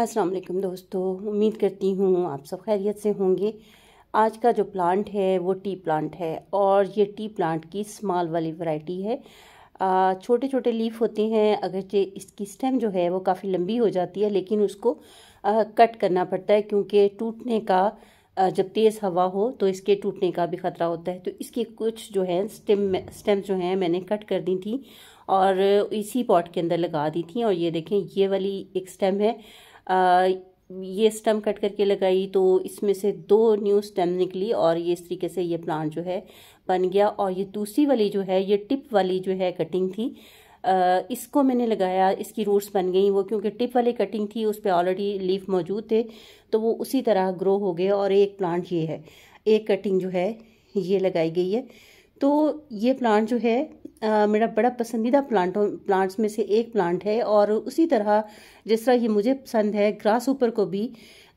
अस्सलाम वालेकुम दोस्तों उम्मीद करती हूँ आप सब खैरियत से होंगे आज का जो प्लांट है वो टी प्लांट है और ये टी प्लांट की स्मॉल वाली वैरायटी है छोटे छोटे लीफ होते हैं अगरचे इसकी स्टेम जो है वो काफ़ी लंबी हो जाती है लेकिन उसको आ, कट करना पड़ता है क्योंकि टूटने का आ, जब तेज़ हवा हो तो इसके टूटने का भी ख़तरा होता है तो इसके कुछ जो है स्टेम स्टेम जो हैं मैंने कट कर दी थी और इसी पॉट के अंदर लगा दी थी और ये देखें ये वाली एक स्टेम है ये स्टम कट करके लगाई तो इसमें से दो न्यू स्टेम निकली और ये इस तरीके से ये प्लांट जो है बन गया और ये दूसरी वाली जो है ये टिप वाली जो है कटिंग थी इसको मैंने लगाया इसकी रूट्स बन गई वो क्योंकि टिप वाली कटिंग थी उस पर ऑलरेडी लीफ मौजूद थे तो वो उसी तरह ग्रो हो गए और एक प्लांट ये है एक कटिंग जो है ये लगाई गई है तो ये प्लांट जो है आ, मेरा बड़ा पसंदीदा प्लांट प्लांट्स में से एक प्लांट है और उसी तरह जिस तरह ये मुझे पसंद है ग्रास ऊपर को भी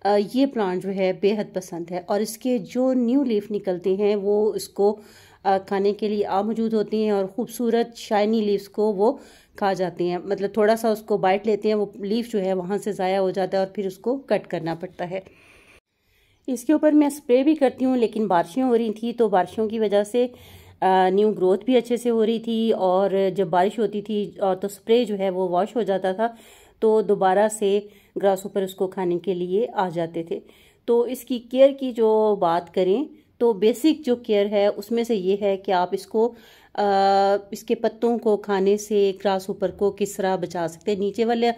आ, ये प्लांट जो है बेहद पसंद है और इसके जो न्यू लीफ निकलते हैं वो इसको आ, खाने के लिए आ मौजूद होते हैं और ख़ूबसूरत शाइनी लीव्स को वो खा जाते हैं मतलब थोड़ा सा उसको बाइट लेते हैं वो लीफ जो है वहाँ से ज़ाया हो जाता है और फिर उसको कट करना पड़ता है इसके ऊपर मैं स्प्रे भी करती हूँ लेकिन बारिशें हो रही थी तो बारिशों की वजह से न्यू ग्रोथ भी अच्छे से हो रही थी और जब बारिश होती थी और तो स्प्रे जो है वो वॉश हो जाता था तो दोबारा से ग्रास ऊपर उसको खाने के लिए आ जाते थे तो इसकी केयर की जो बात करें तो बेसिक जो केयर है उसमें से ये है कि आप इसको आ, इसके पत्तों को खाने से ग्रास ऊपर को किस तरह बचा सकते हैं नीचे वाले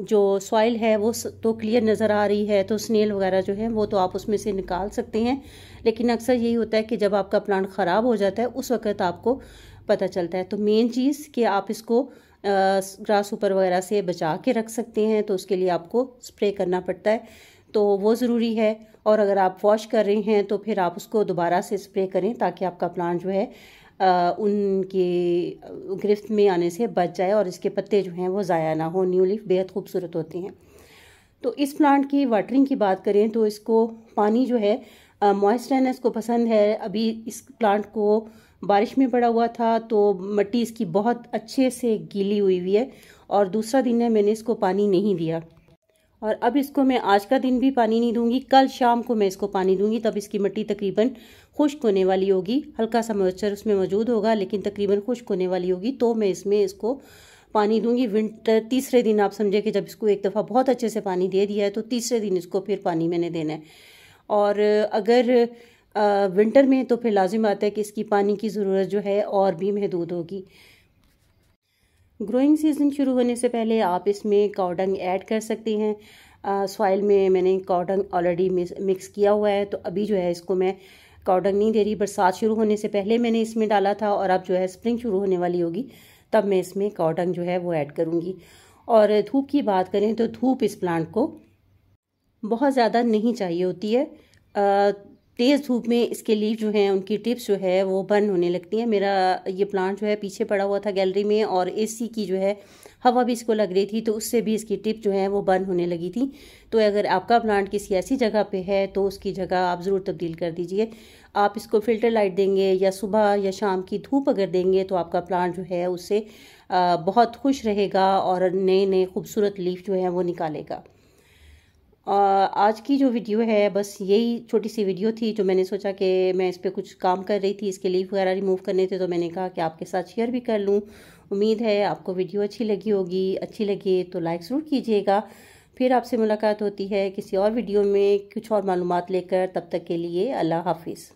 जो सॉइल है वो तो क्लियर नज़र आ रही है तो स्नेल वगैरह जो है वो तो आप उसमें से निकाल सकते हैं लेकिन अक्सर यही होता है कि जब आपका प्लांट ख़राब हो जाता है उस वक्त आपको पता चलता है तो मेन चीज़ कि आप इसको ग्रास ऊपर वगैरह से बचा के रख सकते हैं तो उसके लिए आपको स्प्रे करना पड़ता है तो वो ज़रूरी है और अगर आप वॉश कर रहे हैं तो फिर आप उसको दोबारा से स्प्रे करें ताकि आपका प्लांट जो है उनके गिरफ्त में आने से बच जाए और इसके पत्ते जो हैं वो ज़ाया ना हो न्यू लीफ बेहद खूबसूरत होते हैं तो इस प्लांट की वाटरिंग की बात करें तो इसको पानी जो है मॉइस्ट रहना इसको पसंद है अभी इस प्लांट को बारिश में पड़ा हुआ था तो मिट्टी इसकी बहुत अच्छे से गीली हुई हुई है और दूसरा दिन है मैंने इसको पानी नहीं दिया और अब इसको मैं आज का दिन भी पानी नहीं दूंगी कल शाम को मैं इसको पानी दूंगी तब इसकी मिट्टी तकरीबन खुश्क होने वाली होगी हल्का सा मॉइस्चर उसमें मौजूद होगा लेकिन तकरीबन खुश्क होने वाली होगी तो मैं इसमें इसको पानी दूंगी विंटर तीसरे दिन आप समझे कि जब इसको एक दफ़ा बहुत अच्छे से पानी दे दिया है तो तीसरे दिन इसको फिर पानी मैंने देना है और अगर विंटर में तो फिर लाजिम आता है कि इसकी पानी की ज़रूरत जो है और भी महदूद होगी ग्रोइंग सीज़न शुरू होने से पहले आप इसमें कॉडंग ऐड कर सकते हैं सॉइल में मैंने कॉडंग ऑलरेडी मिक्स किया हुआ है तो अभी जो है इसको मैं कॉडंग नहीं दे रही बरसात शुरू होने से पहले मैंने इसमें डाला था और अब जो है स्प्रिंग शुरू होने वाली होगी तब मैं इसमें कॉडंग जो है वो ऐड करूँगी और धूप की बात करें तो धूप इस प्लांट को बहुत ज़्यादा नहीं चाहिए होती है तेज़ धूप में इसके लीव जो हैं उनकी टिप्स जो है वो बर्न होने लगती हैं मेरा ये प्लांट जो है पीछे पड़ा हुआ था गैलरी में और एसी की जो है हवा भी इसको लग रही थी तो उससे भी इसकी टिप जो है वो बर्न होने लगी थी तो अगर आपका प्लांट किसी ऐसी जगह पे है तो उसकी जगह आप ज़रूर तब्दील कर दीजिए आप इसको फ़िल्टर लाइट देंगे या सुबह या शाम की धूप अगर देंगे तो आपका प्लांट जो है उससे बहुत खुश रहेगा और नए नए खूबसूरत लीफ जो है वो निकालेगा आज की जो वीडियो है बस यही छोटी सी वीडियो थी जो मैंने सोचा कि मैं इस पर कुछ काम कर रही थी इसके लीव वगैरह रिमूव करने थे तो मैंने कहा कि आपके साथ शेयर भी कर लूँ उम्मीद है आपको वीडियो अच्छी लगी होगी अच्छी लगी तो लाइक ज़रूर कीजिएगा फिर आपसे मुलाकात होती है किसी और वीडियो में कुछ और मालूम लेकर तब तक के लिए अल्लाह हाफिज़